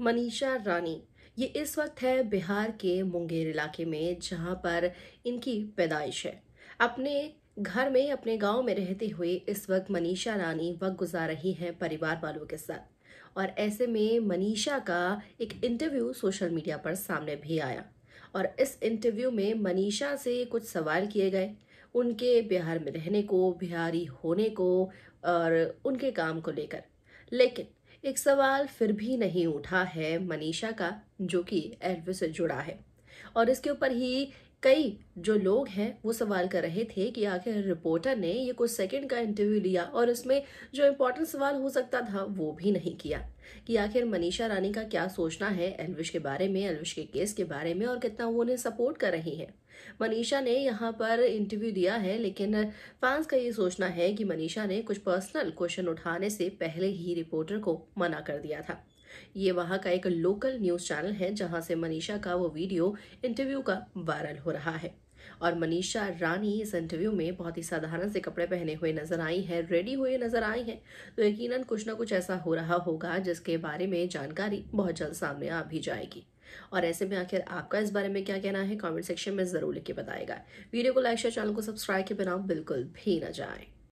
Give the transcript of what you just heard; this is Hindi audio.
मनीषा रानी ये इस वक्त है बिहार के मुंगेर इलाके में जहाँ पर इनकी पैदाइश है अपने घर में अपने गांव में रहते हुए इस वक्त मनीषा रानी वक्त गुजार रही हैं परिवार वालों के साथ और ऐसे में मनीषा का एक इंटरव्यू सोशल मीडिया पर सामने भी आया और इस इंटरव्यू में मनीषा से कुछ सवाल किए गए उनके बिहार में रहने को बिहारी होने को और उनके काम को लेकर लेकिन एक सवाल फिर भी नहीं उठा है मनीषा का जो कि एल्विस से जुड़ा है और इसके ऊपर ही कई जो लोग हैं वो सवाल कर रहे थे कि आखिर रिपोर्टर ने ये कुछ सेकंड का इंटरव्यू लिया और उसमें जो इम्पोर्टेंट सवाल हो सकता था वो भी नहीं किया कि आखिर मनीषा रानी का क्या सोचना है एलविश के बारे में एलविश के केस के बारे में और कितना वो उन्हें सपोर्ट कर रही है मनीषा ने यहाँ पर इंटरव्यू दिया है लेकिन फैंस का ये सोचना है कि मनीषा ने कुछ पर्सनल क्वेश्चन उठाने से पहले ही रिपोर्टर को मना कर दिया था ये वहाँ का एक लोकल न्यूज चैनल है जहाँ से मनीषा का वो वीडियो इंटरव्यू का वायरल हो रहा है और मनीषा रानी इस इंटरव्यू में बहुत ही साधारण से कपड़े पहने हुए नजर आई हैं रेडी हुए नजर आई हैं तो यकीनन कुछ ना कुछ ऐसा हो रहा होगा जिसके बारे में जानकारी बहुत जल्द सामने आ भी जाएगी और ऐसे में आखिर आपका इस बारे में क्या कहना है कमेंट सेक्शन में जरूर लिख के बताएगा वीडियो को लाइक शेयर चैनल को सब्सक्राइब के बिना बिल्कुल भी ना जाए